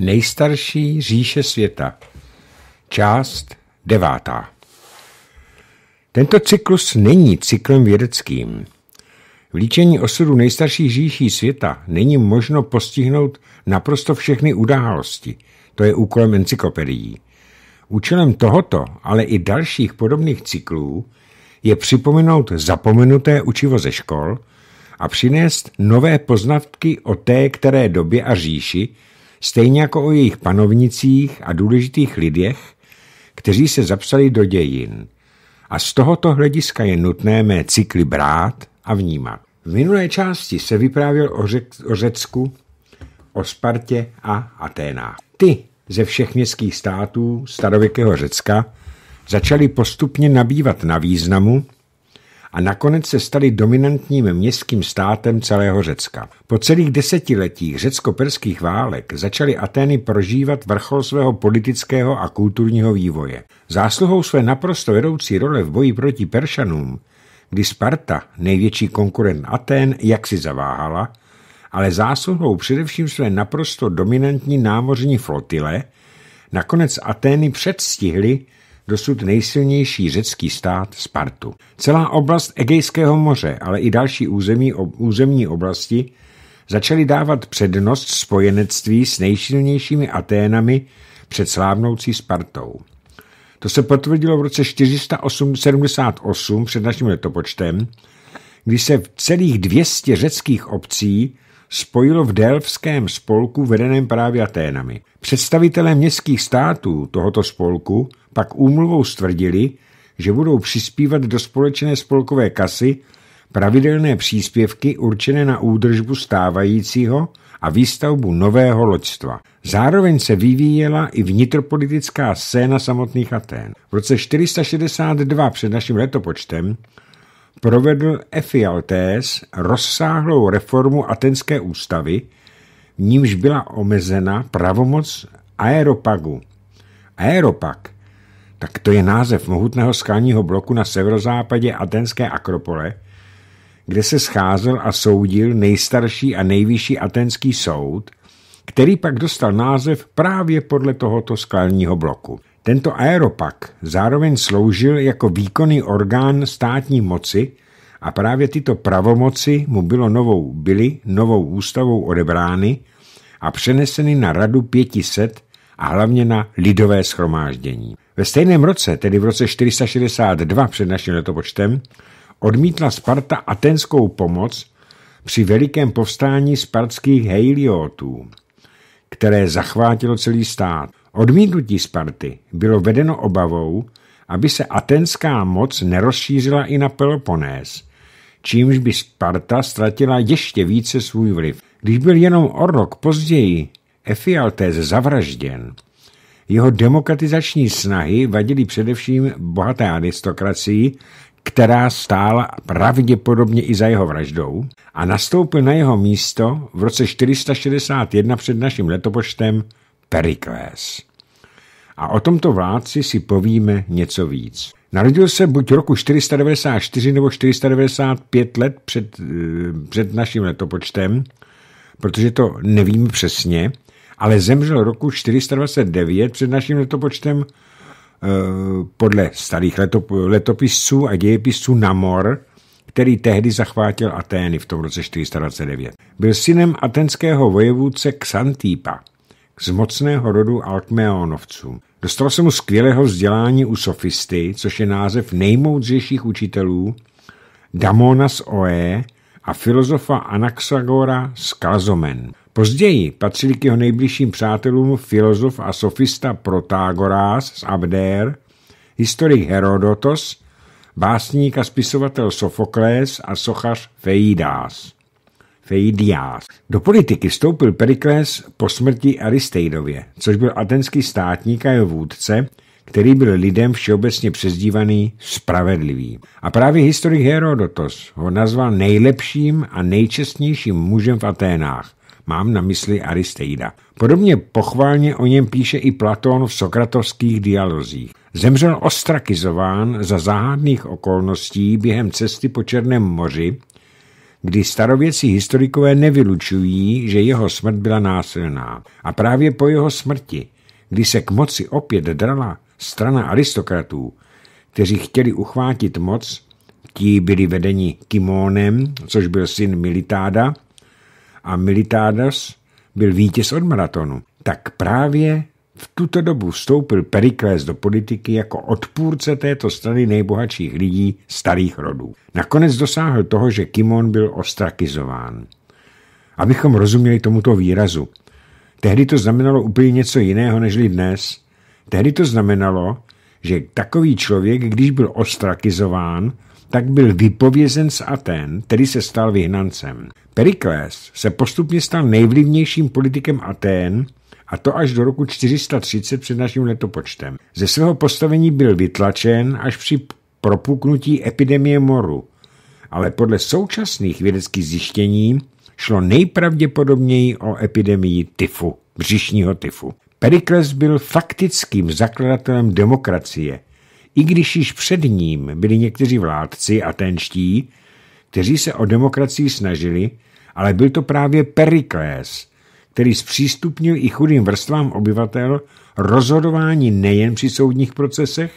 Nejstarší říše světa. Část devátá. Tento cyklus není cyklem vědeckým. líčení osudu nejstarší říší světa není možno postihnout naprosto všechny události. To je úkolem encyklopedií. Účelem tohoto, ale i dalších podobných cyklů, je připomenout zapomenuté učivo ze škol a přinést nové poznatky o té které době a říši, stejně jako o jejich panovnicích a důležitých lidech, kteří se zapsali do dějin. A z tohoto hlediska je nutné mé cykly brát a vnímat. V minulé části se vyprávěl o, řek, o Řecku, o Spartě a Aténách. Ty ze všech městských států starověkého Řecka začaly postupně nabývat na významu a nakonec se stali dominantním městským státem celého Řecka. Po celých desetiletích řecko-perských válek začaly Atény prožívat vrchol svého politického a kulturního vývoje. Zásluhou své naprosto vedoucí role v boji proti Peršanům, kdy Sparta, největší konkurent Atén, jaksi zaváhala, ale zásluhou především své naprosto dominantní námořní flotile, nakonec Atény předstihly dosud nejsilnější řecký stát Spartu. Celá oblast Egejského moře, ale i další území, územní oblasti začaly dávat přednost spojenectví s nejsilnějšími Aténami před slávnoucí Spartou. To se potvrdilo v roce 478 před naším letopočtem, kdy se v celých 200 řeckých obcí spojilo v Delfském spolku vedeném právě Aténami. Představitelé městských států tohoto spolku pak úmluvou stvrdili, že budou přispívat do společné spolkové kasy pravidelné příspěvky určené na údržbu stávajícího a výstavbu nového loďstva. Zároveň se vyvíjela i vnitropolitická scéna samotných Atén. V roce 462 před naším letopočtem provedl Efialtés rozsáhlou reformu atenské ústavy, v nímž byla omezena pravomoc aeropagu. Aeropag, tak to je název mohutného skalního bloku na severozápadě atenské Akropole, kde se scházel a soudil nejstarší a nejvyšší atenský soud, který pak dostal název právě podle tohoto skalního bloku. Tento aeropak zároveň sloužil jako výkonný orgán státní moci a právě tyto pravomoci mu bylo novou, byly novou ústavou odebrány a přeneseny na radu 500 a hlavně na lidové schromáždění. Ve stejném roce, tedy v roce 462 před naším letopočtem, odmítla Sparta atenskou pomoc při velikém povstání spartských heliotů, které zachvátilo celý stát. Odmítnutí Sparty bylo vedeno obavou, aby se atenská moc nerozšířila i na Peloponés, čímž by Sparta ztratila ještě více svůj vliv. Když byl jenom o rok později Efialtes zavražděn, jeho demokratizační snahy vadily především bohaté aristokracii, která stála pravděpodobně i za jeho vraždou a nastoupil na jeho místo v roce 461 před naším letopočtem Periklés. A o tomto vládci si povíme něco víc. Narodil se buď roku 494 nebo 495 let před, eh, před naším letopočtem, protože to nevím přesně, ale zemřel roku 429 před naším letopočtem eh, podle starých letop, letopisců a dějepisců Namor, který tehdy zachvátil Atény v tom roce 429. Byl synem atenského vojevůdce Xantípa z mocného rodu Alkmeonovců. Dostal se mu skvělého vzdělání u sofisty, což je název nejmoudřejších učitelů, Damona z Oe a filozofa Anaxagora z Kazomen. Později patřili k jeho nejbližším přátelům filozof a sofista Protagoras z Abdér, historik Herodotos, básník a spisovatel Sofokles a sochař Feidás. Feidias. Do politiky vstoupil Perikles po smrti Aristeidově, což byl atenský státník a jeho vůdce, který byl lidem všeobecně přezdívaný spravedlivý. A právě historik Herodotos ho nazval nejlepším a nejčestnějším mužem v Aténách. Mám na mysli Aristeida. Podobně pochválně o něm píše i Platón v sokratovských dialozích. Zemřel ostrakizován za záhadných okolností během cesty po Černém moři kdy starověcí historikové nevylučují, že jeho smrt byla násilná. A právě po jeho smrti, kdy se k moci opět drala strana aristokratů, kteří chtěli uchvátit moc, ti byli vedeni Kimónem, což byl syn Militáda, a Militádas byl vítěz od maratonu. Tak právě v tuto dobu vstoupil Perikles do politiky jako odpůrce této strany nejbohatších lidí starých rodů. Nakonec dosáhl toho, že Kimon byl ostrakizován. Abychom rozuměli tomuto výrazu. Tehdy to znamenalo úplně něco jiného než dnes. Tehdy to znamenalo, že takový člověk, když byl ostrakizován, tak byl vypovězen z Aten, tedy se stal vyhnancem. Perikles se postupně stal nejvlivnějším politikem Aten a to až do roku 430 před naším letopočtem. Ze svého postavení byl vytlačen až při propuknutí epidemie moru, ale podle současných vědeckých zjištění šlo nejpravděpodobněji o epidemii tyfu, břišního tyfu. Perikles byl faktickým zakladatelem demokracie, i když již před ním byli někteří vládci atenští, kteří se o demokracii snažili, ale byl to právě Perikles, který zpřístupnil i chudým vrstvám obyvatel rozhodování nejen při soudních procesech,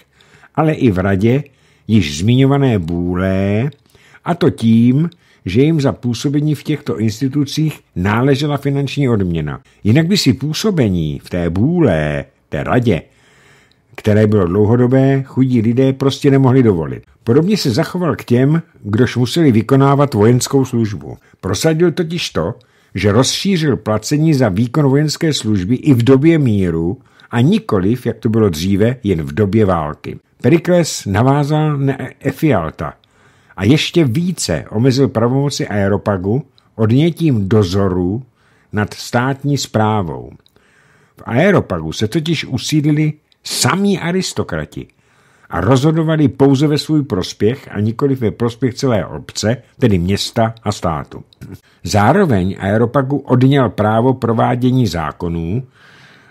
ale i v radě již zmiňované bůlé, a to tím, že jim za působení v těchto institucích náležela finanční odměna. Jinak by si působení v té bůlé, té radě, které bylo dlouhodobé, chudí lidé prostě nemohli dovolit. Podobně se zachoval k těm, kdož museli vykonávat vojenskou službu. Prosadil totiž to, že rozšířil placení za výkon vojenské služby i v době míru a nikoliv, jak to bylo dříve, jen v době války. Perikles navázal na Efialta a ještě více omezil pravomoci aeropagu odnětím dozoru nad státní zprávou. V aeropagu se totiž usídlili samí aristokrati, a rozhodovali pouze ve svůj prospěch a nikoli ve prospěch celé obce, tedy města a státu. Zároveň Aeropagu odněl právo provádění zákonů,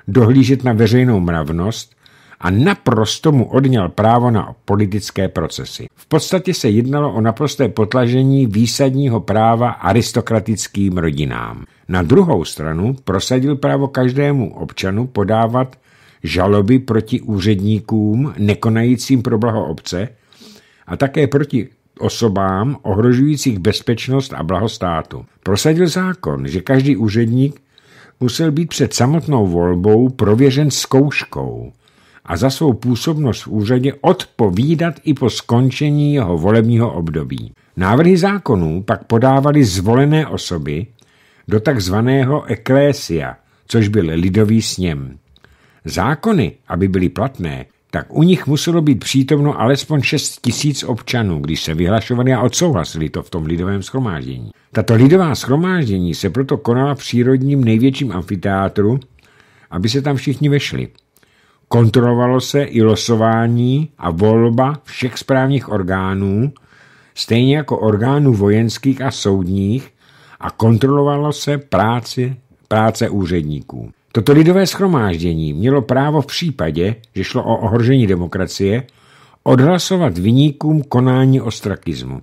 dohlížet na veřejnou mravnost a naprosto mu odněl právo na politické procesy. V podstatě se jednalo o naprosté potlažení výsadního práva aristokratickým rodinám. Na druhou stranu prosadil právo každému občanu podávat žaloby proti úředníkům nekonajícím pro blaho obce a také proti osobám ohrožujících bezpečnost a blaho státu. Prosadil zákon, že každý úředník musel být před samotnou volbou prověřen zkouškou a za svou působnost v úřadě odpovídat i po skončení jeho volebního období. Návrhy zákonů pak podávaly zvolené osoby do takzvaného eklésia, což byl lidový sněm. Zákony, aby byly platné, tak u nich muselo být přítomno alespoň 6 tisíc občanů, když se vyhlašovali a odsouhlasili to v tom lidovém schromáždění. Tato lidová schromáždění se proto konala v přírodním největším amfiteátru, aby se tam všichni vešli. Kontrolovalo se i losování a volba všech správních orgánů, stejně jako orgánů vojenských a soudních, a kontrolovalo se práci, práce úředníků. Toto lidové schromáždění mělo právo v případě, že šlo o ohrožení demokracie, odhlasovat vyníkům konání ostrakismu.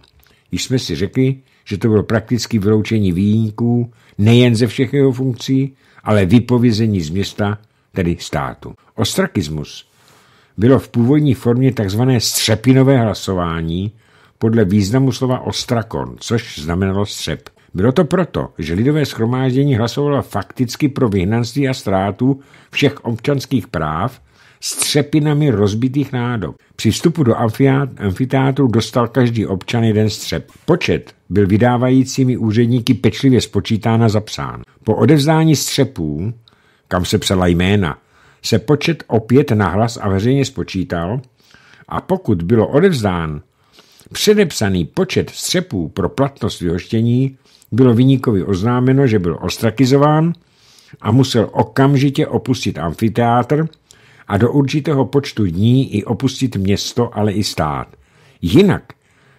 Již jsme si řekli, že to bylo prakticky vyloučení výjimků nejen ze všech jeho funkcí, ale vypovězení z města, tedy státu. Ostrakismus bylo v původní formě tzv. střepinové hlasování podle významu slova ostrakon, což znamenalo střep. Bylo to proto, že lidové schromáždění hlasovalo fakticky pro vyhnanství a ztrátu všech občanských práv s třepinami rozbitých nádob. Při vstupu do amfiteátru dostal každý občan jeden střep. Počet byl vydávajícími úředníky pečlivě spočítán a zapsán. Po odevzdání střepů, kam se psala jména, se počet opět nahlas a veřejně spočítal a pokud bylo odevzdán předepsaný počet střepů pro platnost vyhoštění bylo Vyníkovi oznámeno, že byl ostrakizován a musel okamžitě opustit amfiteátr a do určitého počtu dní i opustit město, ale i stát. Jinak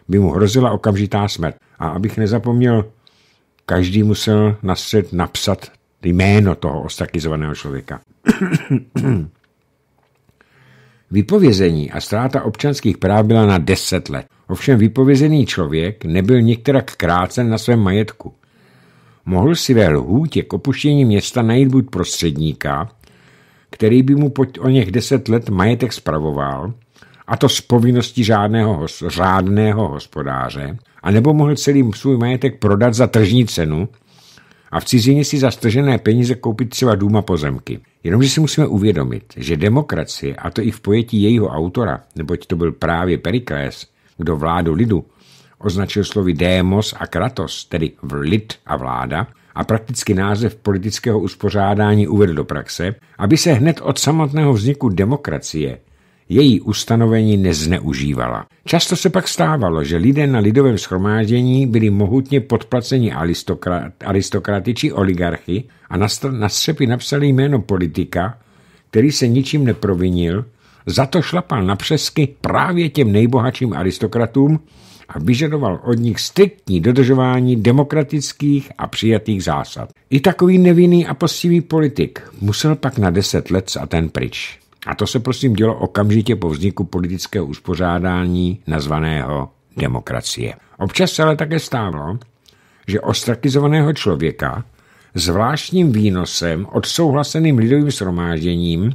by mu hrozila okamžitá smrt. A abych nezapomněl, každý musel na střed napsat jméno toho ostrakizovaného člověka. Vypovězení a ztráta občanských práv byla na 10 let. Ovšem vypovězený člověk nebyl některak krácen na svém majetku. Mohl si ve lhůtě k opuštění města najít buď prostředníka, který by mu po o něch deset let majetek spravoval, a to z povinnosti žádného, řádného hospodáře, anebo mohl celý svůj majetek prodat za tržní cenu a v cizině si za stržené peníze koupit třeba dům a pozemky. Jenomže si musíme uvědomit, že demokracie, a to i v pojetí jejího autora, neboť to byl právě Perikles, kdo vládu lidu označil slovy démos a kratos, tedy lid a vláda, a prakticky název politického uspořádání uvedl do praxe, aby se hned od samotného vzniku demokracie její ustanovení nezneužívala. Často se pak stávalo, že lidé na lidovém schromáždění byli mohutně podplaceni aristokrat, aristokrati či oligarchy a na, na střepy napsali jméno politika, který se ničím neprovinil za to šlapal na přesky právě těm nejbohatším aristokratům a vyžadoval od nich striktní dodržování demokratických a přijatých zásad. I takový nevinný a postivý politik musel pak na deset let a ten pryč. A to se prosím dělo okamžitě po vzniku politického uspořádání nazvaného demokracie. Občas se ale také stávalo, že ostrakizovaného člověka zvláštním výnosem odsouhlaseným lidovým shromážděním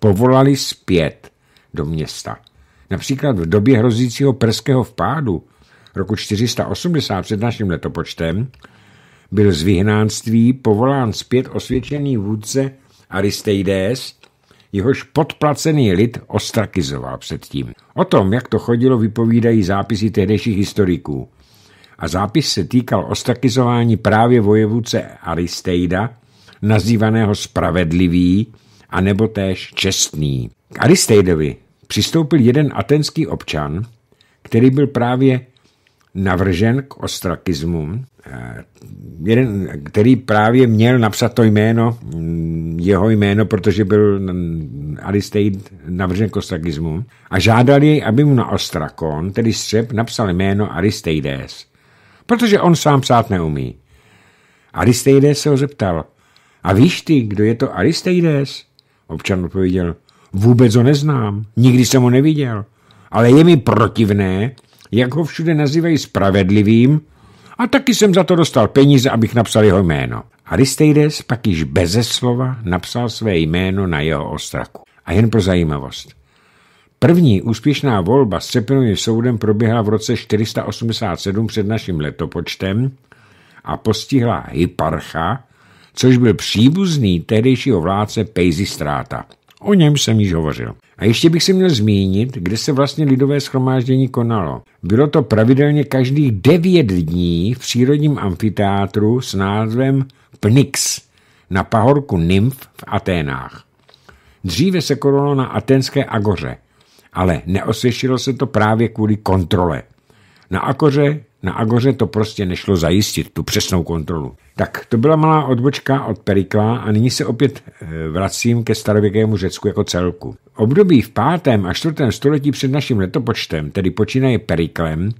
povolali zpět do města. Například v době hrozícího perského vpádu roku 480 před naším letopočtem byl z vyhnánství povolán zpět osvědčený vůdce Aristeides, jehož podplacený lid ostrakizoval předtím. O tom, jak to chodilo, vypovídají zápisy tehdejších historiků. A zápis se týkal ostrakizování právě vojevůdce Aristeida, nazývaného Spravedlivý, a nebo též čestný. K Aristejdovi přistoupil jeden atenský občan, který byl právě navržen k ostrakismu, eh, jeden, který právě měl napsat to jméno, mm, jeho jméno, protože byl Aristeid navržen k ostrakismu a žádal jej, aby mu na ostrakon, tedy střep, napsal jméno Aristeides, protože on sám psát neumí. Aristeides se ho zeptal, a víš ty, kdo je to Aristeides? Občan odpověděl, vůbec ho neznám, nikdy jsem ho neviděl, ale je mi protivné, jak ho všude nazývají spravedlivým a taky jsem za to dostal peníze, abych napsal jeho jméno. Aristides pak již beze slova napsal své jméno na jeho ostraku. A jen pro zajímavost. První úspěšná volba s Cepinovým soudem proběhla v roce 487 před naším letopočtem a postihla Hyparcha, což byl příbuzný tehdejšího vládce stráta. O něm jsem již hovořil. A ještě bych se měl zmínit, kde se vlastně lidové schromáždění konalo. Bylo to pravidelně každých devět dní v přírodním amfiteátru s názvem Pnix na pahorku Nymf v Aténách. Dříve se konalo na atenské agoře, ale neosvědčilo se to právě kvůli kontrole. Na agoře na Agoře to prostě nešlo zajistit, tu přesnou kontrolu. Tak to byla malá odbočka od Perikla a nyní se opět eh, vracím ke starověkému Řecku jako celku. Období v 5. a 4. století před naším letopočtem, tedy počínaje Periklem,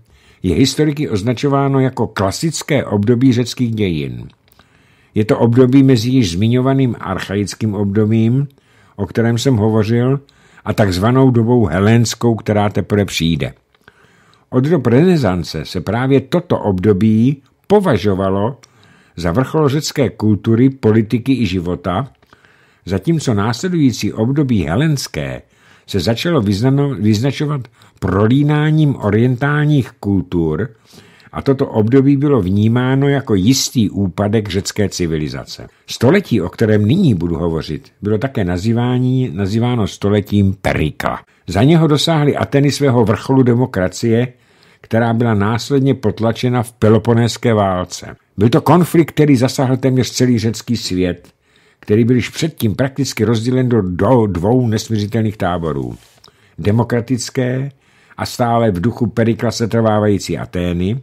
je historiky označováno jako klasické období řeckých dějin. Je to období mezi již zmiňovaným archaickým obdobím, o kterém jsem hovořil, a takzvanou dobou helenskou, která teprve přijde. Od dob renesance se právě toto období považovalo za vrchol řecké kultury, politiky i života, zatímco následující období helenské se začalo vyznačovat prolínáním orientálních kultur, a toto období bylo vnímáno jako jistý úpadek řecké civilizace. Století, o kterém nyní budu hovořit, bylo také nazývání, nazýváno stoletím Perika. Za něho dosáhly Ateny svého vrcholu demokracie, která byla následně potlačena v Peloponéské válce. Byl to konflikt, který zasáhl téměř celý řecký svět, který byl již předtím prakticky rozdělen do dvou nesmířitelných táborů. Demokratické a stále v duchu Perikla se trvávající Atény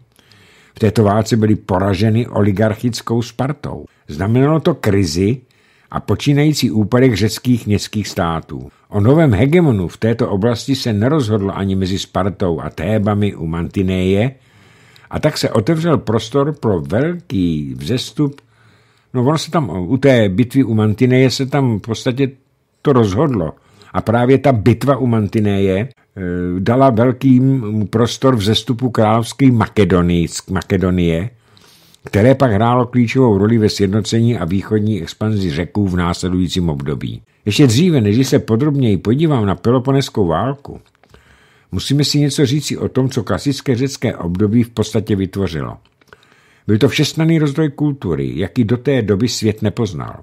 v této válce byly poraženy oligarchickou Spartou. Znamenalo to krizi a počínající úpadek řeckých městských států. O novém hegemonu v této oblasti se nerozhodlo ani mezi Spartou a Tébami u Mantineje, a tak se otevřel prostor pro velký vzestup. No ono se tam u té bitvy u Mantineje se tam v podstatě to rozhodlo. A právě ta bitva u Mantineje Eh, dala velký prostor v zestupu královské Makedonie, které pak hrálo klíčovou roli ve sjednocení a východní expanzi řeků v následujícím období. Ještě dříve, než se podrobněji podívám na Peloponeskou válku, musíme si něco říci o tom, co klasické řecké období v podstatě vytvořilo. Byl to všestranný rozvoj kultury, jaký do té doby svět nepoznal.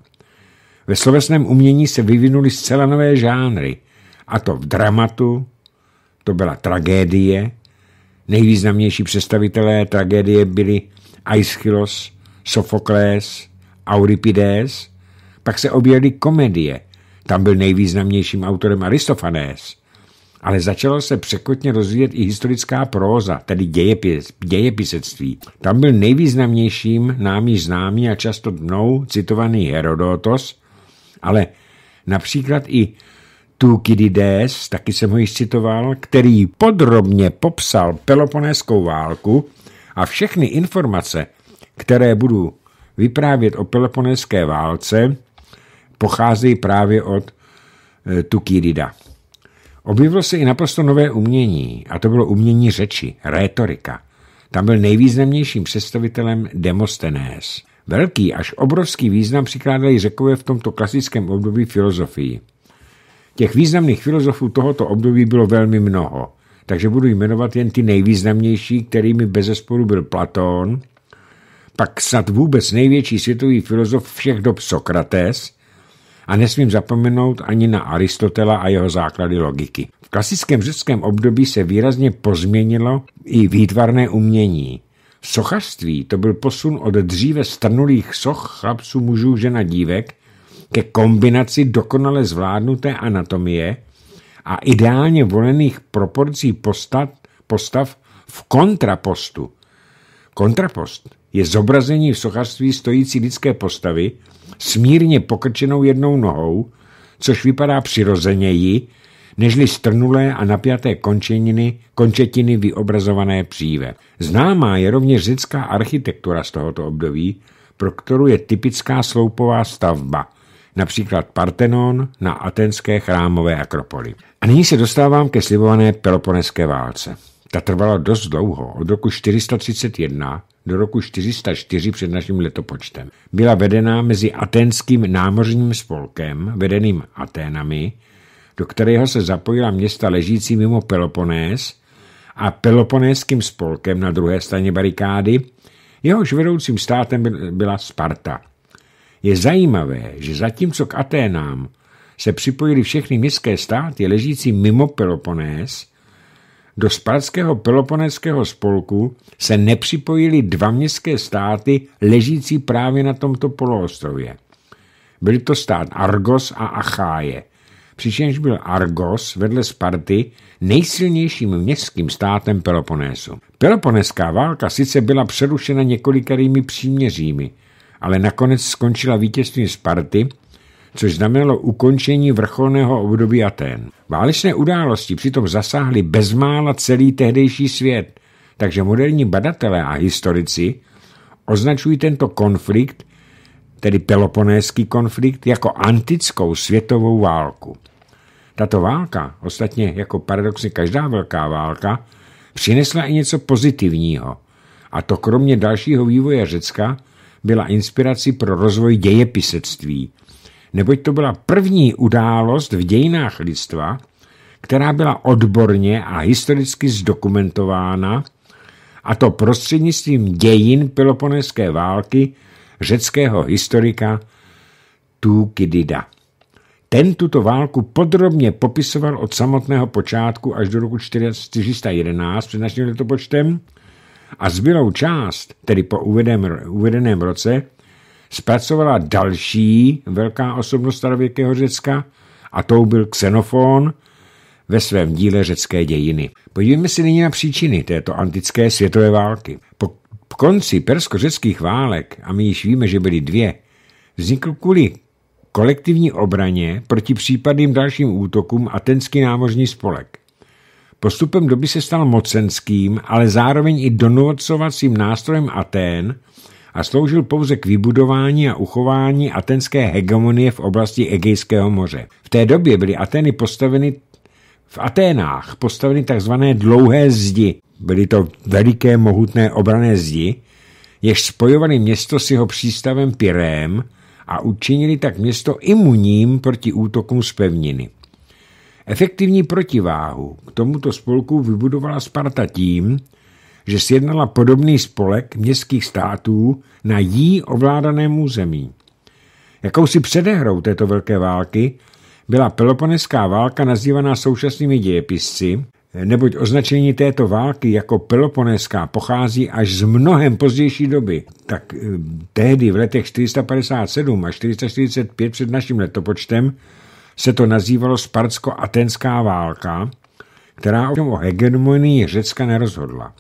Ve slovesném umění se vyvinuly zcela nové žánry, a to v dramatu, to byla tragédie. Nejvýznamnější představitelé tragédie byli Aeschylus, Sofoklés, Euripides. Pak se objevily komedie. Tam byl nejvýznamnějším autorem Aristofanés. Ale začalo se překotně rozvíjet i historická próza, tedy dějepis, dějepisectví. Tam byl nejvýznamnějším námi známý a často dnou citovaný Herodotos, ale například i Tukidides, taky jsem ho již citoval, který podrobně popsal Peloponéskou válku a všechny informace, které budu vyprávět o Peloponéské válce, pocházejí právě od eh, Tukidida. Objevilo se i naprosto nové umění, a to bylo umění řeči, rétorika. Tam byl nejvýznamnějším představitelem Demosthenes. Velký až obrovský význam přikládali řekové v tomto klasickém období filozofii. Těch významných filozofů tohoto období bylo velmi mnoho, takže budu jmenovat jen ty nejvýznamnější, kterými bezesporu byl Platón, pak snad vůbec největší světový filozof všech dob Sokrates a nesmím zapomenout ani na Aristotela a jeho základy logiky. V klasickém řeckém období se výrazně pozměnilo i výtvarné umění. V sochařství to byl posun od dříve strnulých soch chlapců, mužů, žena, dívek ke kombinaci dokonale zvládnuté anatomie a ideálně volených proporcí postav, postav v kontrapostu. Kontrapost je zobrazení v sochařství stojící lidské postavy s mírně pokrčenou jednou nohou, což vypadá přirozeněji, nežli strnulé a napjaté končeniny, končetiny vyobrazované příve. Známá je rovněž řecká architektura z tohoto období, pro kterou je typická sloupová stavba – například Partenon na atenské chrámové akropoli. A nyní se dostávám ke slibované Peloponeské válce. Ta trvala dost dlouho, od roku 431 do roku 404 před naším letopočtem. Byla vedená mezi aténským námořním spolkem, vedeným Aténami, do kterého se zapojila města ležící mimo Peloponés a Peloponéským spolkem na druhé straně barikády, jehož vedoucím státem byla Sparta – je zajímavé, že zatímco k Aténám se připojili všechny městské státy ležící mimo Peloponés, do spartského peloponéského spolku se nepřipojili dva městské státy ležící právě na tomto poloostrově. Byly to stát Argos a Acháje, přičemž byl Argos vedle Sparty nejsilnějším městským státem Peloponésu. Peloponeská válka sice byla přerušena několikarými příměřími, ale nakonec skončila vítězstvím Sparty, což znamenalo ukončení vrcholného období Aten. Válečné události přitom zasáhly bezmála celý tehdejší svět, takže moderní badatelé a historici označují tento konflikt, tedy Peloponéský konflikt, jako antickou světovou válku. Tato válka, ostatně jako paradoxně každá velká válka, přinesla i něco pozitivního, a to kromě dalšího vývoje Řecka – byla inspirací pro rozvoj dějepisectví, neboť to byla první událost v dějinách lidstva, která byla odborně a historicky zdokumentována, a to prostřednictvím dějin Peloponeské války řeckého historika Tukidida. Ten tuto válku podrobně popisoval od samotného počátku až do roku 411 před naším letopočtem, a zbylou část, tedy po uvedeném, uvedeném roce, zpracovala další velká osobnost starověkého Řecka a tou byl Xenofon ve svém díle řecké dějiny. Podívejme si nyní na příčiny této antické světové války. Po konci persko-řeckých válek, a my již víme, že byly dvě, vznikl kvůli kolektivní obraně proti případným dalším útokům atenský námořní spolek. Postupem doby se stal mocenským, ale zároveň i donucovacím nástrojem Atén a sloužil pouze k vybudování a uchování atenské hegemonie v oblasti Egejského moře. V té době byly Atény postaveny v Aténách postaveny tzv. dlouhé zdi. Byly to veliké, mohutné obrané zdi, jež spojovali město s jeho přístavem Pirém a učinili tak město imunním proti útokům z pevniny. Efektivní protiváhu k tomuto spolku vybudovala Sparta tím, že sjednala podobný spolek městských států na jí ovládaném území. Jakousi předehrou této velké války byla Peloponeská válka nazývaná současnými dějepisci, neboť označení této války jako Peloponeská pochází až z mnohem pozdější doby. Tak eh, tehdy v letech 457 a 445 před naším letopočtem se to nazývalo Spartsko-Atenská válka, která o hegemonii Řecka nerozhodla.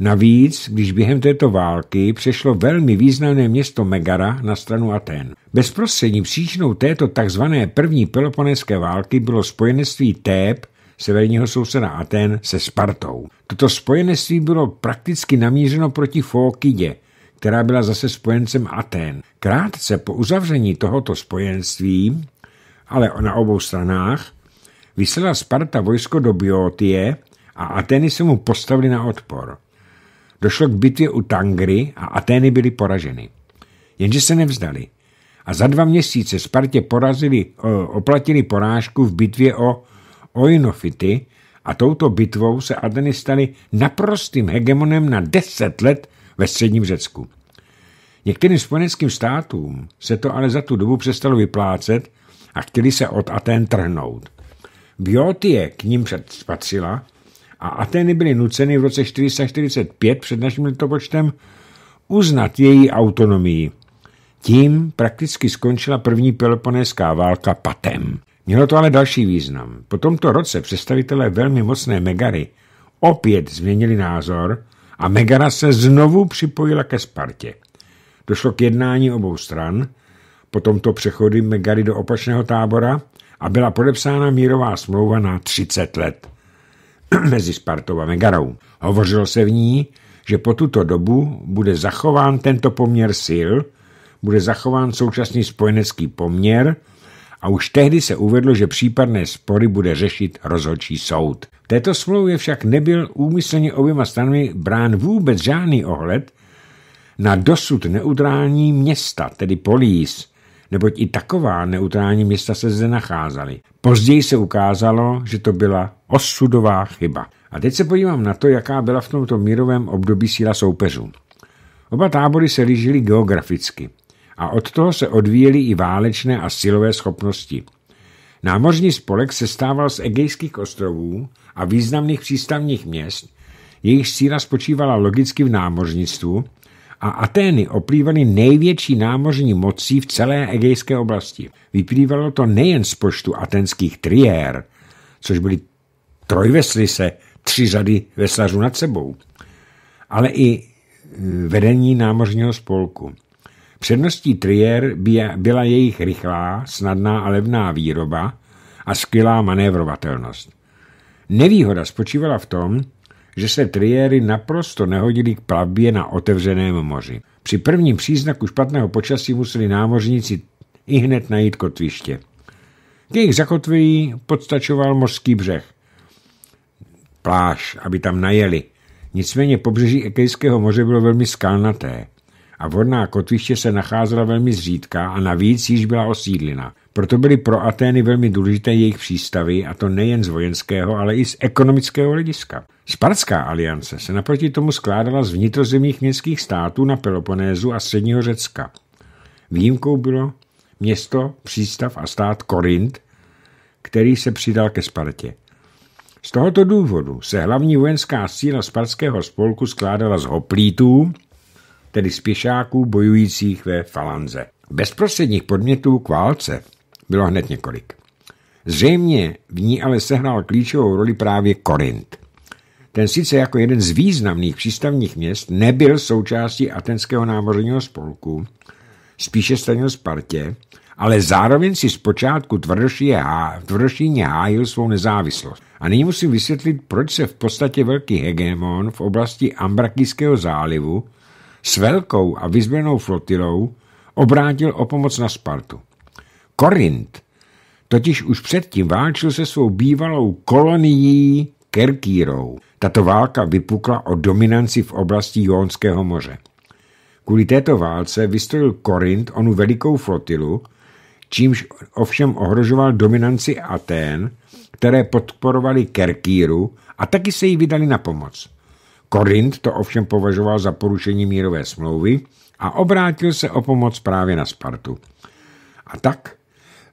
Navíc, když během této války přešlo velmi významné město Megara na stranu Aten. Bezprostřední příčinou této tzv. první peloponéské války bylo spojenectví Tép, severního souseda Aten, se Spartou. Toto spojenectví bylo prakticky namířeno proti Fókidě, která byla zase spojencem Aten. Krátce po uzavření tohoto spojenství ale na obou stranách, vyslala Sparta vojsko do Biotie a Ateny se mu postavili na odpor. Došlo k bitvě u Tangry a Ateny byly poraženy. Jenže se nevzdali a za dva měsíce Spartě porazili, oplatili porážku v bitvě o Oinofity a touto bitvou se Ateny staly naprostým hegemonem na deset let ve středním Řecku. Některým spojeneckým státům se to ale za tu dobu přestalo vyplácet a chtěli se od Aten trhnout. Biotie k ním předpatřila a Ateny byly nuceny v roce 445 před naším letopočtem uznat její autonomii. Tím prakticky skončila první peloponéská válka patem. Mělo to ale další význam. Po tomto roce představitelé velmi mocné Megary opět změnili názor a Megara se znovu připojila ke Spartě. Došlo k jednání obou stran – po tomto přechodu Megary do opačného tábora a byla podepsána mírová smlouva na 30 let mezi Spartou a Megarou. Hovořilo se v ní, že po tuto dobu bude zachován tento poměr sil, bude zachován současný spojenecký poměr a už tehdy se uvedlo, že případné spory bude řešit rozhodčí soud. V této smlouvě však nebyl úmyslně oběma stranami brán vůbec žádný ohled na dosud neutrální města, tedy polís, neboť i taková neutrální města se zde nacházely. Později se ukázalo, že to byla osudová chyba. A teď se podívám na to, jaká byla v tomto mírovém období síla soupeřů. Oba tábory se lížily geograficky a od toho se odvíjely i válečné a silové schopnosti. Námořní spolek se stával z egejských ostrovů a významných přístavních měst, jejich síla spočívala logicky v námořnictvu a Atény oplývaly největší námořní mocí v celé egejské oblasti. Vyplývalo to nejen z počtu atenských triér, což byly se tři řady veslařů nad sebou, ale i eh, vedení námořního spolku. Předností triér byla jejich rychlá, snadná a levná výroba a skvělá manévrovatelnost. Nevýhoda spočívala v tom, že se triéry naprosto nehodili k plavbě na otevřeném moři. Při prvním příznaku špatného počasí museli námořníci i hned najít kotviště. K jejich zakotvení podstačoval mořský břeh. Pláž, aby tam najeli. Nicméně pobřeží Ekejského moře bylo velmi skalnaté a vodná kotviště se nacházela velmi zřídka a navíc již byla osídlena. Proto byly pro Atény velmi důležité jejich přístavy, a to nejen z vojenského, ale i z ekonomického hlediska. Spartská aliance se naproti tomu skládala z vnitrozemních městských států na Peloponézu a středního Řecka. Výjimkou bylo město, přístav a stát Korint, který se přidal ke Spartě. Z tohoto důvodu se hlavní vojenská síla spartského spolku skládala z hoplítů, tedy z pěšáků bojujících ve falanze. Bezprostředních podmětů k válce bylo hned několik. Zřejmě v ní ale sehnal klíčovou roli právě Korint. Ten sice jako jeden z významných přístavních měst nebyl součástí atenského námořního spolku, spíše stranil Spartě, ale zároveň si zpočátku tvrdošíně hájil svou nezávislost. A nyní musím vysvětlit, proč se v podstatě velký hegemon v oblasti Ambrakijského zálivu s velkou a vyzbrojenou flotilou obrátil o pomoc na Spartu. Korint totiž už předtím válčil se svou bývalou kolonií Kerkírou. Tato válka vypukla o dominanci v oblasti Jónského moře. Kvůli této válce vystrojil Korint onu velikou flotilu, čímž ovšem ohrožoval dominanci Atén, které podporovali Kerkíru a taky se jí vydali na pomoc. Korint to ovšem považoval za porušení mírové smlouvy a obrátil se o pomoc právě na Spartu. A tak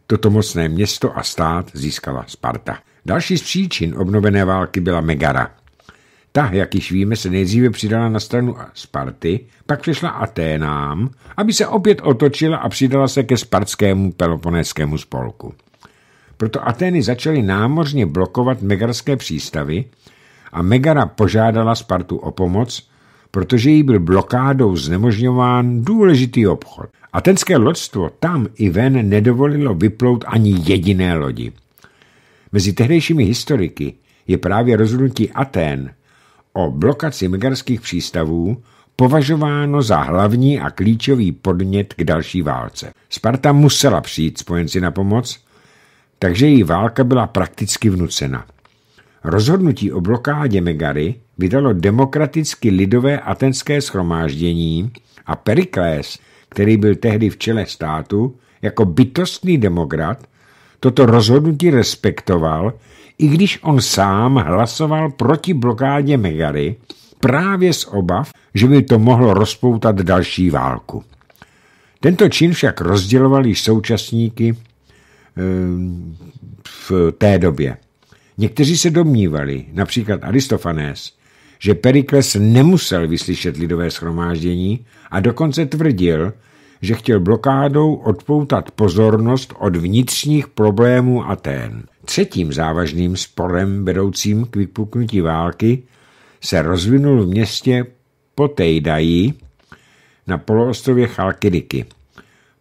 toto mocné město a stát získala Sparta. Další z příčin obnovené války byla Megara. Ta, jak již víme, se nejdříve přidala na stranu Sparty, pak přišla Aténám, aby se opět otočila a přidala se ke spartskému peloponéskému spolku. Proto Atény začaly námořně blokovat megarské přístavy a Megara požádala Spartu o pomoc, protože jí byl blokádou znemožňován důležitý obchod. Atenské loďstvo tam i ven nedovolilo vyplout ani jediné lodi. Mezi tehdejšími historiky je právě rozhodnutí Aten o blokaci megarských přístavů považováno za hlavní a klíčový podnět k další válce. Sparta musela přijít spojenci na pomoc, takže její válka byla prakticky vnucena. Rozhodnutí o blokádě Megary vydalo demokraticky lidové atenské schromáždění a Perikles, který byl tehdy v čele státu, jako bytostný demokrat, toto rozhodnutí respektoval, i když on sám hlasoval proti blokádě Megary právě z obav, že by to mohlo rozpoutat další válku. Tento čin však rozděloval již současníky ehm, v té době. Někteří se domnívali, například Aristofanés, že Perikles nemusel vyslyšet lidové schromáždění a dokonce tvrdil, že chtěl blokádou odpoutat pozornost od vnitřních problémů Atén. Třetím závažným sporem vedoucím k vypuknutí války se rozvinul v městě Potejdají na poloostrově Chalkidiky.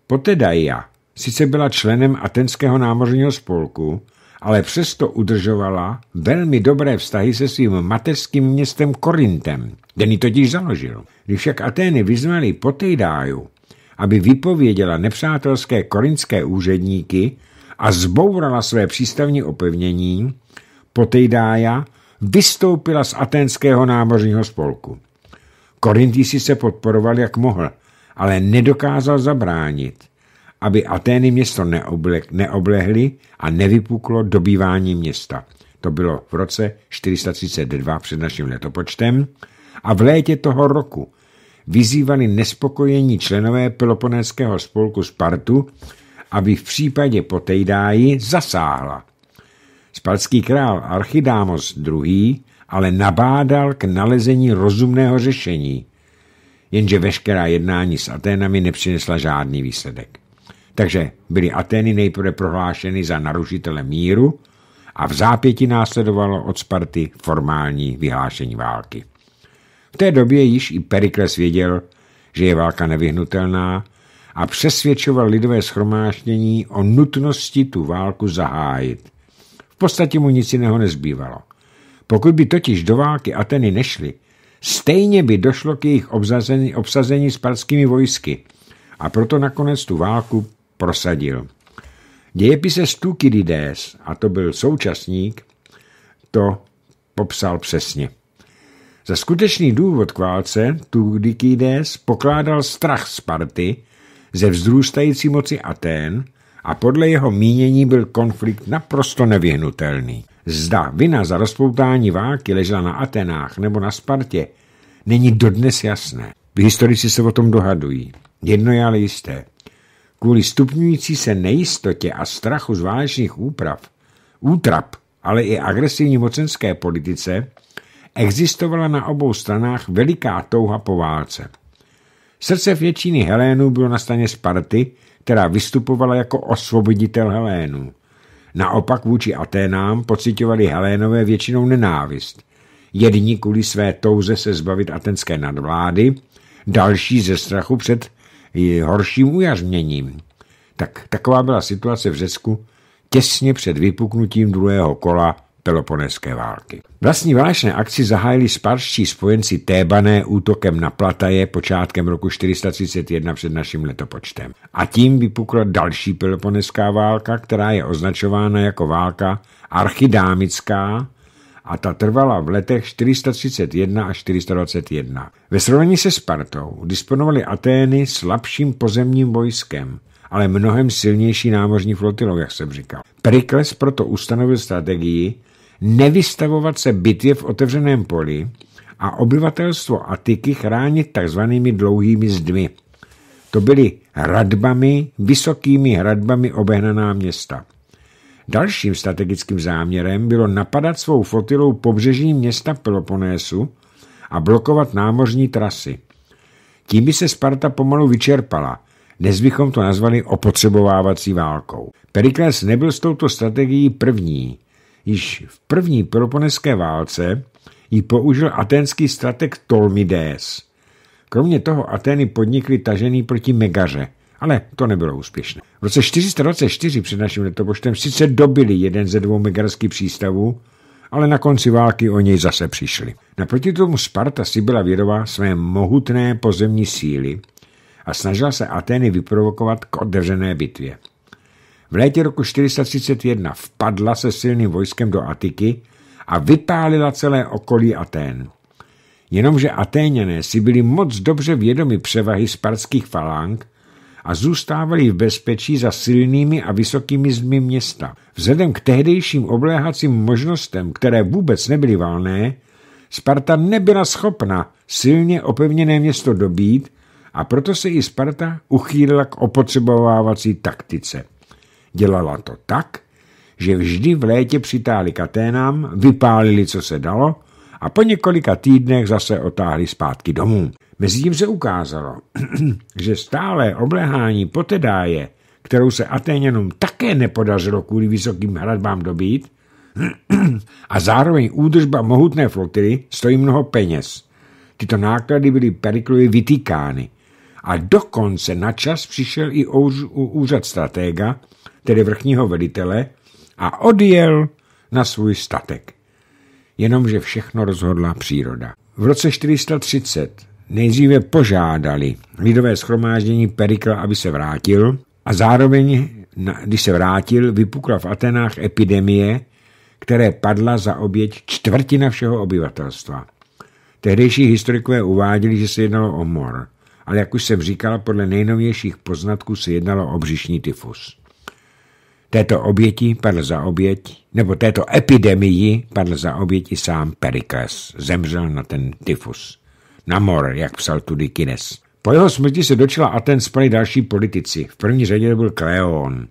Potedaja sice byla členem Atenského námořního spolku, ale přesto udržovala velmi dobré vztahy se svým mateřským městem Korintem, kde ji totiž založil. Když však Atény vyznali Potejdáju, aby vypověděla nepřátelské korinské úředníky a zbourala své přístavní opevnění, Potejdája vystoupila z aténského námořního spolku. si se podporoval, jak mohl, ale nedokázal zabránit – aby Atény město neoblehly a nevypuklo dobývání města. To bylo v roce 432 před naším letopočtem a v létě toho roku vyzývali nespokojení členové Peloponéského spolku Spartu, aby v případě Potejdáji zasáhla. Spartský král Archidámos II. ale nabádal k nalezení rozumného řešení, jenže veškerá jednání s Aténami nepřinesla žádný výsledek. Takže byly Atény nejprve prohlášeny za narušitele míru a v zápěti následovalo od Sparty formální vyhlášení války. V té době již i Perikles věděl, že je válka nevyhnutelná a přesvědčoval lidové schromáštění o nutnosti tu válku zahájit. V podstatě mu nic jiného nezbývalo. Pokud by totiž do války Ateny nešly, stejně by došlo k jejich obsazení, obsazení spartskými vojsky a proto nakonec tu válku prosadil. Dějepise Stukidides, a to byl současník, to popsal přesně. Za skutečný důvod k válce Tukidides pokládal strach Sparty ze vzrůstající moci Atén a podle jeho mínění byl konflikt naprosto nevyhnutelný. Zda vina za rozpoutání války ležela na Atenách nebo na Spartě, není dodnes jasné. Historici se o tom dohadují. Jedno je ale jisté kvůli stupňující se nejistotě a strachu z válečných úprav, útrap, ale i agresivní mocenské politice, existovala na obou stranách veliká touha po válce. Srdce většiny Helénů bylo na straně Sparty, která vystupovala jako osvoboditel Helénů. Naopak vůči Aténám pocitovali Helénové většinou nenávist. Jedni kvůli své touze se zbavit atenské nadvlády, další ze strachu před i horším ujařměním. Tak taková byla situace v Řecku těsně před vypuknutím druhého kola Peloponeské války. Vlastní válečné akci zahájili sparští spojenci Tébané útokem na Plataje počátkem roku 431 před naším letopočtem. A tím vypukla další Peloponeská válka, která je označována jako válka archidámická, a ta trvala v letech 431 a 421. Ve srovnání se Spartou disponovaly Atény slabším pozemním vojskem, ale mnohem silnější námořní flotilou, jak jsem říkal. Perikles proto ustanovil strategii nevystavovat se bitvě v otevřeném poli a obyvatelstvo Atiky chránit takzvanými dlouhými zdmi. To byly hradbami, vysokými hradbami obehnaná města. Dalším strategickým záměrem bylo napadat svou flotilou pobřeží města Peloponésu a blokovat námořní trasy. Tím by se Sparta pomalu vyčerpala, dnes bychom to nazvali opotřebovávací válkou. Perikles nebyl s touto strategií první. Již v první Peloponeské válce ji použil aténský strateg Tolmides. Kromě toho Atény podnikly tažený proti Megaře – ale to nebylo úspěšné. V roce 424 před naším letopočtem sice dobili jeden ze dvou megarských přístavů, ale na konci války o něj zase přišli. Naproti tomu Sparta si byla vědová své mohutné pozemní síly a snažila se Atény vyprovokovat k otevřené bitvě. V létě roku 431 vpadla se silným vojskem do Atiky a vypálila celé okolí Atén. Jenomže Aténěné si byli moc dobře vědomi převahy spartských falang a zůstávali v bezpečí za silnými a vysokými zdmi města. Vzhledem k tehdejším obléhacím možnostem, které vůbec nebyly valné, Sparta nebyla schopna silně opevněné město dobít a proto se i Sparta uchýlila k opotřebovávací taktice. Dělala to tak, že vždy v létě přitáli k Aténám, vypálili, co se dalo, a po několika týdnech zase otáhli zpátky domů. Mezitím se ukázalo, že stále obléhání Potedáje, kterou se Aténěnům také nepodařilo kvůli vysokým hradbám dobít, a zároveň údržba mohutné flotily stojí mnoho peněz. Tyto náklady byly Periklovi vytýkány. A dokonce na čas přišel i úřad stratega, tedy vrchního velitele, a odjel na svůj statek. Jenomže všechno rozhodla příroda. V roce 430 nejdříve požádali lidové schromáždění Perikla, aby se vrátil a zároveň, když se vrátil, vypukla v Atenách epidemie, které padla za oběť čtvrtina všeho obyvatelstva. Tehdejší historikové uváděli, že se jednalo o mor, ale jak už jsem říkal, podle nejnovějších poznatků se jednalo o břišní tyfus. Této oběti padl za oběť, nebo této epidemii padl za i sám Perikles. Zemřel na ten tyfus. Na mor, jak psal tudy Kines. Po jeho smrti se dočila Aten plný další politici. V první řadě byl Kleon,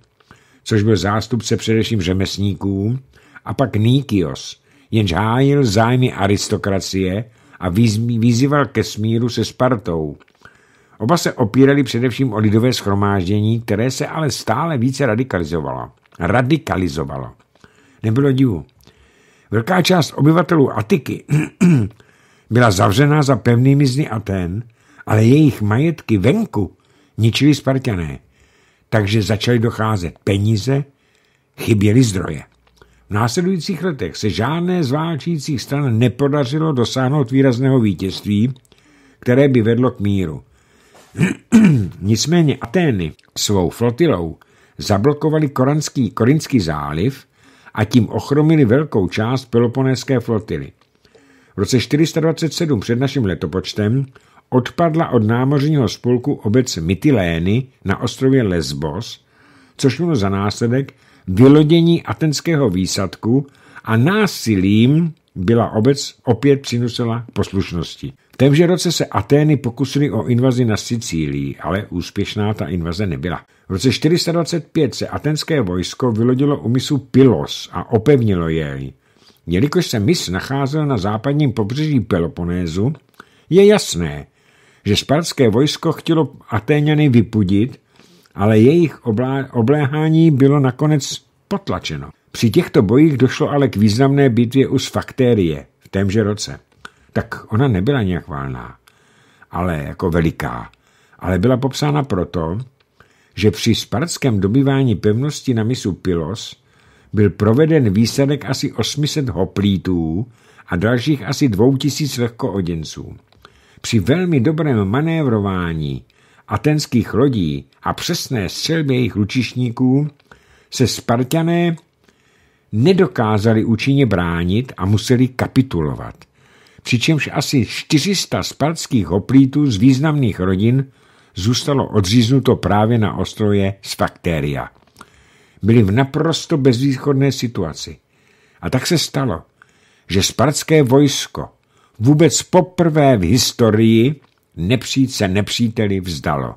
což byl zástupce především řemesníků, a pak Nikios, jenž hájil zájmy aristokracie a vyzýval ke smíru se Spartou. Oba se opírali především o lidové schromáždění, které se ale stále více radikalizovalo. Radikalizovalo. Nebylo divu. Velká část obyvatelů Atiky byla zavřená za pevnými zny Aten, ale jejich majetky venku ničili Spartané, takže začaly docházet peníze, chyběly zdroje. V následujících letech se žádné z válčících stran nepodařilo dosáhnout výrazného vítězství, které by vedlo k míru. Nicméně Atény svou flotilou zablokovali Korinský záliv a tím ochromili velkou část Peloponéské flotily v roce 427 před naším letopočtem odpadla od námořního spolku obec Mytilény na ostrově Lesbos, což mělo za následek vylodění atenského výsadku a násilím byla obec opět přinucena poslušnosti. V témže roce se Atény pokusily o invazi na Sicílii, ale úspěšná ta invaze nebyla. V roce 425 se atenské vojsko vylodilo u misu Pilos a opevnilo jej. Jelikož se mis nacházel na západním pobřeží Peloponézu, je jasné, že spartské vojsko chtělo Atéňany vypudit, ale jejich obléhání bylo nakonec potlačeno. Při těchto bojích došlo ale k významné bitvě u Sfaktérie v témže roce. Tak ona nebyla nějak válná, ale jako veliká. Ale byla popsána proto, že při spartském dobývání pevnosti na misu Pilos byl proveden výsadek asi 800 hoplítů a dalších asi 2000 lehkooděnců. Při velmi dobrém manévrování atenských lodí a přesné střelbě jejich lučišníků se Spartané nedokázali účinně bránit a museli kapitulovat. Přičemž asi 400 spartských hoplítů z významných rodin zůstalo odříznuto právě na ostroje Sfakteria byli v naprosto bezvýchodné situaci. A tak se stalo, že spartské vojsko vůbec poprvé v historii nepřít se nepříteli vzdalo.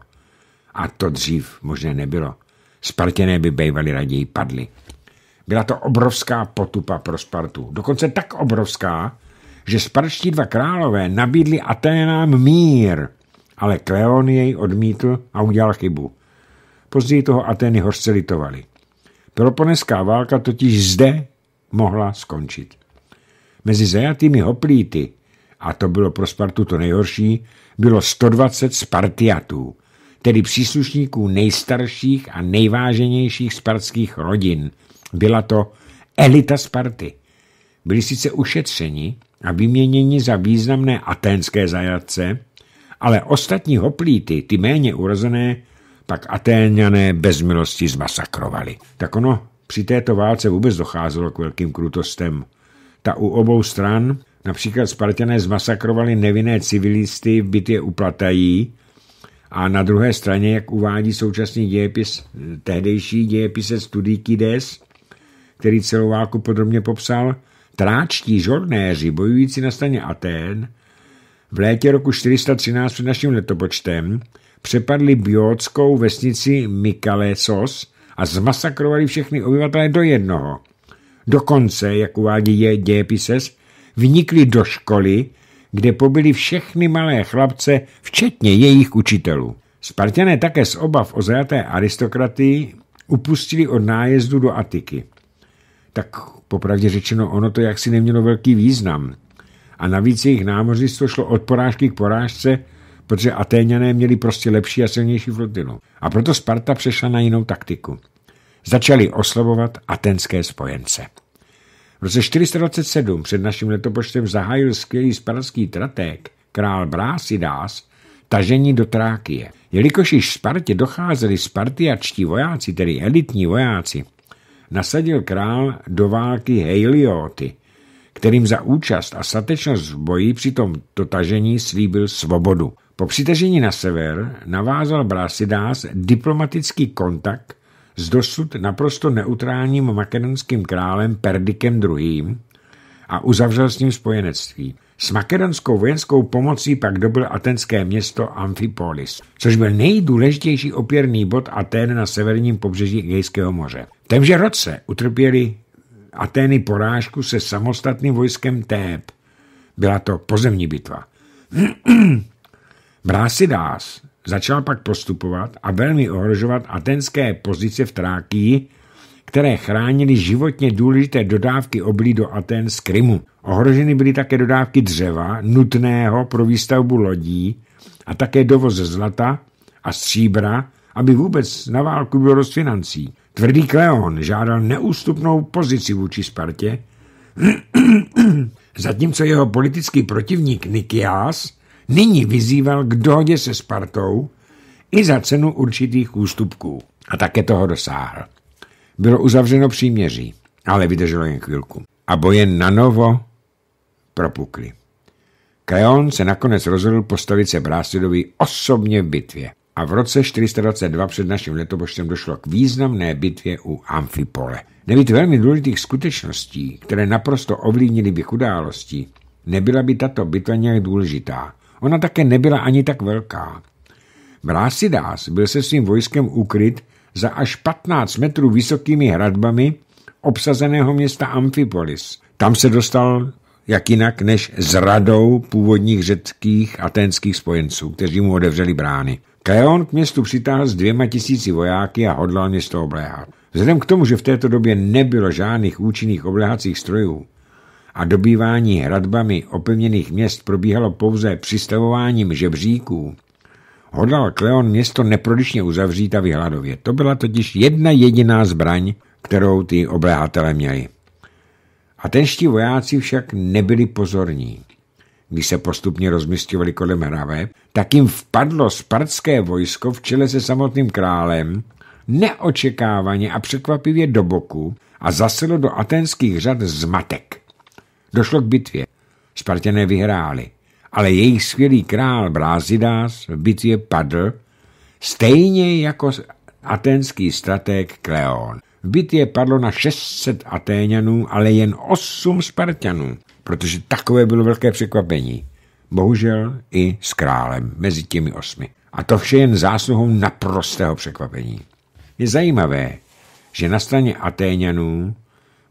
A to dřív možné nebylo. Spartěné by bývali raději padli. Byla to obrovská potupa pro Spartu. Dokonce tak obrovská, že spartští dva králové nabídli Aténám mír, ale Kleon jej odmítl a udělal chybu. Později toho Ateny hořce litovali. Peloponenská válka totiž zde mohla skončit. Mezi zajatými hoplíty, a to bylo pro Spartu to nejhorší, bylo 120 Spartiatů, tedy příslušníků nejstarších a nejváženějších spartských rodin. Byla to elita Sparty. Byli sice ušetřeni a vyměněni za významné aténské zajatce, ale ostatní hoplíty, ty méně urozené, pak Atéňané bez milosti zmasakrovali. Tak ono, při této válce vůbec docházelo k velkým krutostem. Ta u obou stran, například Spartané zmasakrovali nevinné civilisty v bytě u Platají, a na druhé straně, jak uvádí současný dějepis, tehdejší dějepisec Studikides, který celou válku podrobně popsal, tráčtí žornéři bojující na straně Atén v létě roku 413 před naším letopočtem přepadli biotskou vesnici Mikalesos a zmasakrovali všechny obyvatele do jednoho. Dokonce, jak uvádí je dějepises, vnikli do školy, kde pobyli všechny malé chlapce, včetně jejich učitelů. Spartané také z obav o zajaté aristokraty upustili od nájezdu do Atiky. Tak popravdě řečeno, ono to jaksi nemělo velký význam. A navíc jejich námořnictvo šlo od porážky k porážce protože Atéňané měli prostě lepší a silnější flotilu. A proto Sparta přešla na jinou taktiku. Začali oslovovat atenské spojence. V roce 427 před naším letopočtem zahájil skvělý spartský traték, král Brásidás, tažení do Trákie. Jelikož již Spartě docházeli spartiačtí vojáci, tedy elitní vojáci, nasadil král do války Helioty, kterým za účast a statečnost v boji při tomto tažení slíbil svobodu. Po přitažení na sever navázal Brásidás diplomatický kontakt s dosud naprosto neutrálním makedonským králem Perdikem II. a uzavřel s ním spojenectví. S makedonskou vojenskou pomocí pak dobil atenské město Amphipolis, což byl nejdůležitější opěrný bod Aten na severním pobřeží Egejského moře. V témže roce utrpěli Atény porážku se samostatným vojskem Téb. Byla to pozemní bitva. Brásidás začal pak postupovat a velmi ohrožovat atenské pozice v Trákii, které chránily životně důležité dodávky oblí do Aten z Krymu. Ohroženy byly také dodávky dřeva, nutného pro výstavbu lodí a také dovoz zlata a stříbra, aby vůbec na válku bylo dost financí. Tvrdý Kleon žádal neústupnou pozici vůči Spartě, zatímco jeho politický protivník Nikias nyní vyzýval k dohodě se Spartou i za cenu určitých ústupků. A také toho dosáhl. Bylo uzavřeno příměří, ale vydrželo jen chvilku. A boje na novo propukly. Kajon se nakonec rozhodl postavit se Brásidovi osobně v bitvě. A v roce 422 před naším letopočtem došlo k významné bitvě u Amfipole. Nebýt velmi důležitých skutečností, které naprosto ovlivnily běh událostí, nebyla by tato bitva nějak důležitá, Ona také nebyla ani tak velká. Brásidás byl se svým vojskem ukryt za až 15 metrů vysokými hradbami obsazeného města Amphipolis. Tam se dostal jak jinak než s radou původních řeckých aténských spojenců, kteří mu odevřeli brány. Kleon k městu přitáhl s dvěma tisíci vojáky a hodlal město obléhat. Vzhledem k tomu, že v této době nebylo žádných účinných obléhacích strojů, a dobývání hradbami opevněných měst probíhalo pouze přistavováním žebříků, hodlal Kleon město neprodyčně uzavřít a vyhladově. To byla totiž jedna jediná zbraň, kterou ty obléhatele měli. A tenští vojáci však nebyli pozorní. Když se postupně rozmistěvali kolem hrave, tak jim vpadlo spartské vojsko v čele se samotným králem neočekávaně a překvapivě do boku a zaselo do atenských řad zmatek. Došlo k bitvě. Spartané vyhráli, ale jejich skvělý král Brázidas v bitvě padl, stejně jako atenský strateg Kleon. V bitvě padlo na 600 Atéňanů, ale jen 8 Spartanů, protože takové bylo velké překvapení. Bohužel i s králem mezi těmi osmi. A to vše jen zásluhou naprostého překvapení. Je zajímavé, že na straně Atéňanů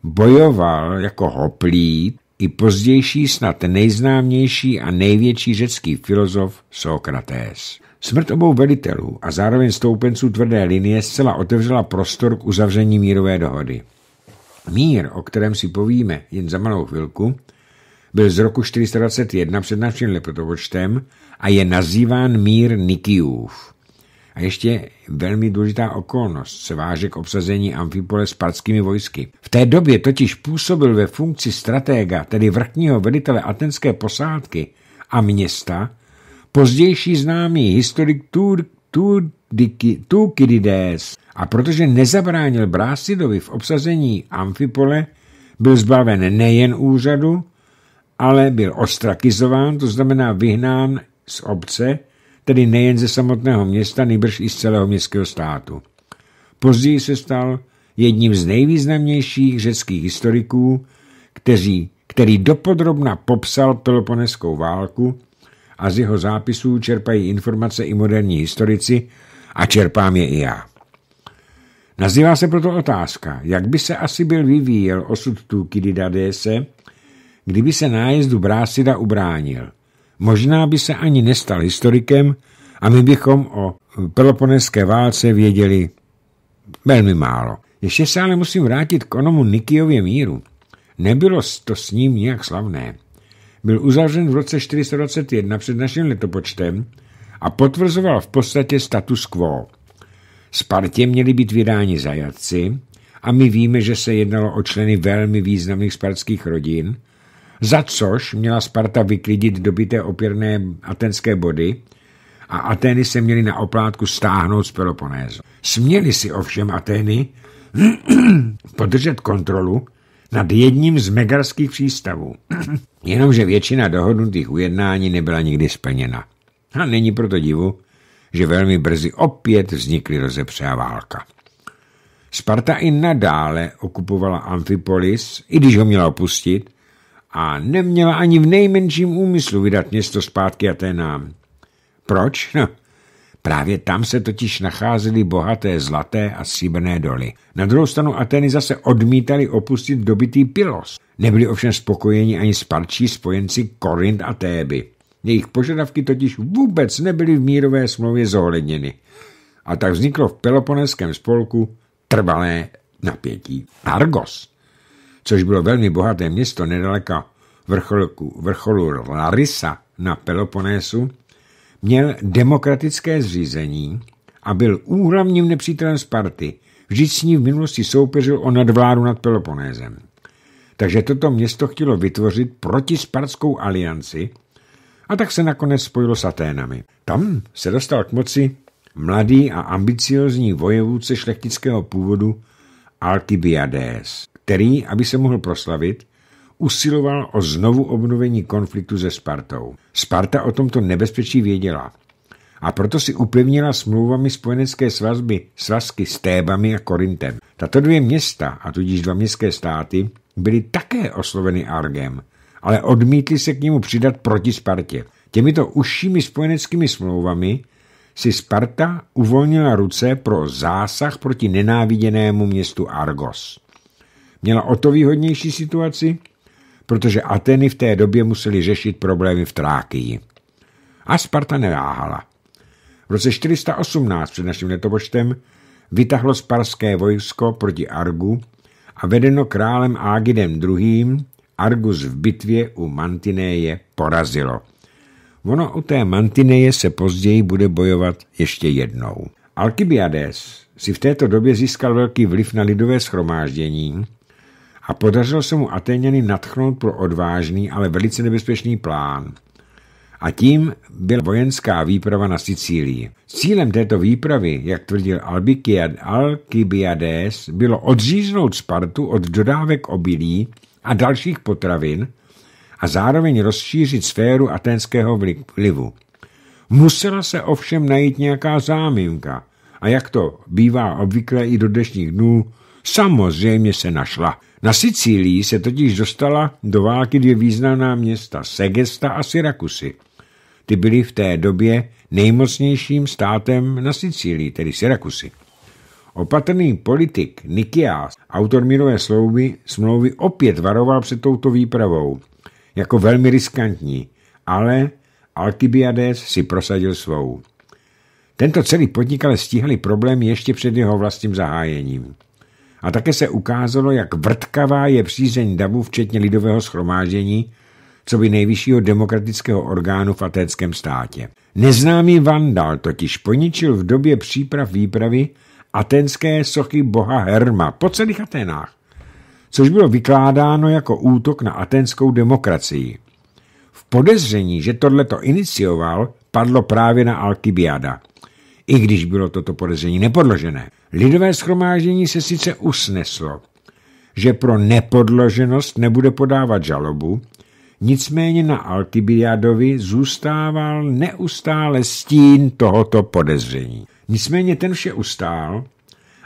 bojoval jako hoplít i pozdější snad nejznámější a největší řecký filozof Sokrates. Smrt obou velitelů a zároveň stoupenců tvrdé linie zcela otevřela prostor k uzavření mírové dohody. Mír, o kterém si povíme jen za malou chvilku, byl z roku 421 před naším letopočtem a je nazýván mír Nikijův. A ještě velmi důležitá okolnost se váže k obsazení Amfipole spartskými vojsky. V té době totiž působil ve funkci stratega, tedy vrchního velitele atenské posádky a města, pozdější známý historik Tur, Tur, Tukidides. A protože nezabránil Brásidovi v obsazení Amfipole, byl zbaven nejen úřadu, ale byl ostrakizován, to znamená vyhnán z obce, tedy nejen ze samotného města, nejbrž i z celého městského státu. Později se stal jedním z nejvýznamnějších řeckých historiků, kteří, který dopodrobna popsal Peloponeskou válku a z jeho zápisů čerpají informace i moderní historici a čerpám je i já. Nazývá se proto otázka, jak by se asi byl vyvíjel osud Dese, kdyby se nájezdu Brásida ubránil – Možná by se ani nestal historikem a my bychom o Peloponeské válce věděli velmi málo. Ještě se ale musím vrátit k onomu Nikijově míru. Nebylo to s ním nijak slavné. Byl uzavřen v roce 421 před naším letopočtem a potvrzoval v podstatě status quo. Spartě měli být vydáni zajatci a my víme, že se jednalo o členy velmi významných spartských rodin za což měla Sparta vyklidit dobité opěrné atenské body a Atény se měly na oplátku stáhnout z Peloponézu. Směli si ovšem Atény podržet kontrolu nad jedním z megarských přístavů, jenomže většina dohodnutých ujednání nebyla nikdy splněna. A není proto divu, že velmi brzy opět vznikly a válka. Sparta i nadále okupovala Amfipolis, i když ho měla opustit, a neměla ani v nejmenším úmyslu vydat město zpátky Atenám. Proč? No, Právě tam se totiž nacházely bohaté zlaté a stříbrné doly. Na druhou stranu Ateny zase odmítali opustit dobitý Pilos. Nebyli ovšem spokojeni ani sparčí spojenci Korint a Téby. Jejich požadavky totiž vůbec nebyly v mírové smlouvě zohledněny. A tak vzniklo v Peloponeském spolku trvalé napětí. Argos což bylo velmi bohaté město nedaleka vrcholku, vrcholu Larisa na Peloponésu, měl demokratické zřízení a byl úhlavním nepřítelem Sparty. Vždyť s ní v minulosti soupeřil o nadvládu nad Peloponézem. Takže toto město chtělo vytvořit protispartskou alianci a tak se nakonec spojilo s Aténami. Tam se dostal k moci mladý a ambiciozní vojevůdce šlechtického původu Alkibiades který, aby se mohl proslavit, usiloval o znovu obnovení konfliktu se Spartou. Sparta o tomto nebezpečí věděla a proto si upevnila smlouvami spojenecké svazby svazky s Tébami a Korintem. Tato dvě města, a tudíž dva městské státy, byly také osloveny Argem, ale odmítli se k němu přidat proti Spartě. Těmito užšími spojeneckými smlouvami si Sparta uvolnila ruce pro zásah proti nenáviděnému městu Argos měla o to výhodnější situaci, protože Ateny v té době museli řešit problémy v Trákii. A Sparta neváhala. V roce 418 před naším letopočtem vytahlo sparské vojsko proti Argu a vedeno králem Ágidem II. Argus v bitvě u Mantineje porazilo. Ono u té Mantineje se později bude bojovat ještě jednou. Alkibiades si v této době získal velký vliv na lidové schromáždění a podařilo se mu Aténěny nadchnout pro odvážný, ale velice nebezpečný plán. A tím byla vojenská výprava na Sicílii. Cílem této výpravy, jak tvrdil Alkibiades, bylo odříznout Spartu od dodávek obilí a dalších potravin a zároveň rozšířit sféru aténského vlivu. Musela se ovšem najít nějaká záminka a jak to bývá obvykle i do dnešních dnů, samozřejmě se našla. Na Sicílii se totiž dostala do války dvě významná města, Segesta a Syrakusy. Ty byly v té době nejmocnějším státem na Sicílii, tedy Syrakusy. Opatrný politik Nikias, autor mírové smlouvy, smlouvy opět varoval před touto výpravou, jako velmi riskantní, ale Alkibiades si prosadil svou. Tento celý podnik ale stíhali problémy ještě před jeho vlastním zahájením a také se ukázalo, jak vrtkavá je přízeň davu, včetně lidového schromáždění, co by nejvyššího demokratického orgánu v atéckém státě. Neznámý vandal totiž poničil v době příprav výpravy atenské sochy boha Herma po celých Atenách, což bylo vykládáno jako útok na atenskou demokracii. V podezření, že tohleto inicioval, padlo právě na Alkibiada – i když bylo toto podezření nepodložené. Lidové schromáždění se sice usneslo, že pro nepodloženost nebude podávat žalobu, nicméně na Altibiadovi zůstával neustále stín tohoto podezření. Nicméně ten vše ustál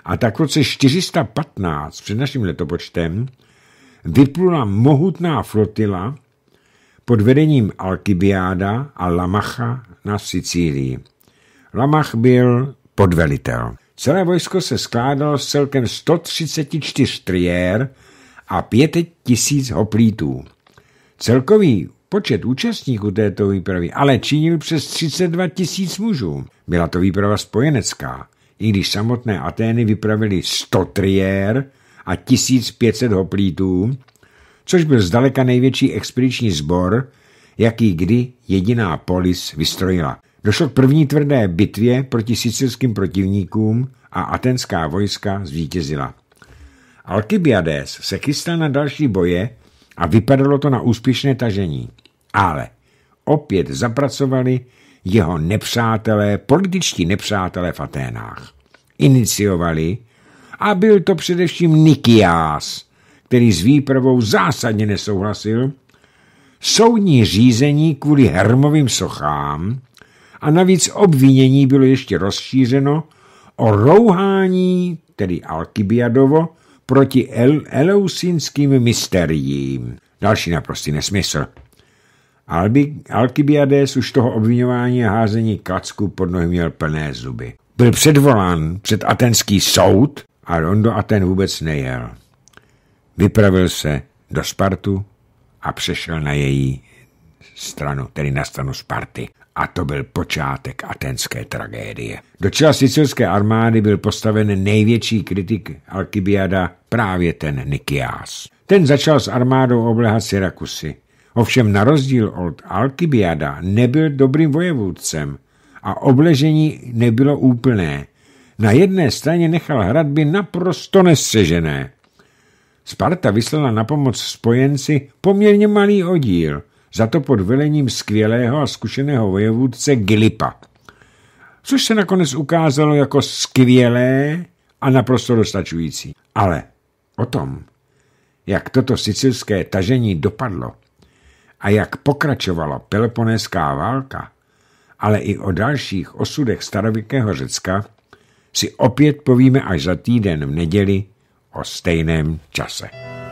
a tak v roce 415 před naším letopočtem vyplula mohutná flotila pod vedením Alkibiáda a Lamacha na Sicílii. Lamach byl podvelitel. Celé vojsko se skládalo z celkem 134 triér a 5 tisíc hoplítů. Celkový počet účastníků této výpravy ale činil přes 32 tisíc mužů. Byla to výprava spojenecká, i když samotné Atény vypravili 100 triér a 1500 hoplítů, což byl zdaleka největší expediční sbor, jaký kdy jediná polis vystrojila. Došlo k první tvrdé bitvě proti sicilským protivníkům a atenská vojska zvítězila. Alkibiades se chystal na další boje a vypadalo to na úspěšné tažení. Ale opět zapracovali jeho nepřátelé, političtí nepřátelé v Aténách. Iniciovali a byl to především Nikias, který s výpravou zásadně nesouhlasil, soudní řízení kvůli hermovým sochám, a navíc obvinění bylo ještě rozšířeno o rouhání, tedy Alkibiadovo, proti El eleusinským mysteriím. Další naprostý nesmysl. Alkybiades Alkibiades už toho obvinování a házení klacku pod nohy měl plné zuby. Byl předvolán před atenský soud a on do Aten vůbec nejel. Vypravil se do Spartu a přešel na její stranu, tedy na stranu Sparty a to byl počátek atenské tragédie. Do čela sicilské armády byl postaven největší kritik Alkibiada, právě ten Nikias. Ten začal s armádou oblehat Syrakusy. Ovšem na rozdíl od Alkibiada nebyl dobrým vojevůdcem a obležení nebylo úplné. Na jedné straně nechal hradby naprosto nestřežené. Sparta vyslala na pomoc spojenci poměrně malý oddíl – za to pod velením skvělého a zkušeného vojevůdce Gilipa, což se nakonec ukázalo jako skvělé a naprosto dostačující. Ale o tom, jak toto sicilské tažení dopadlo a jak pokračovala Peloponéská válka, ale i o dalších osudech starověkého Řecka, si opět povíme až za týden v neděli o stejném čase.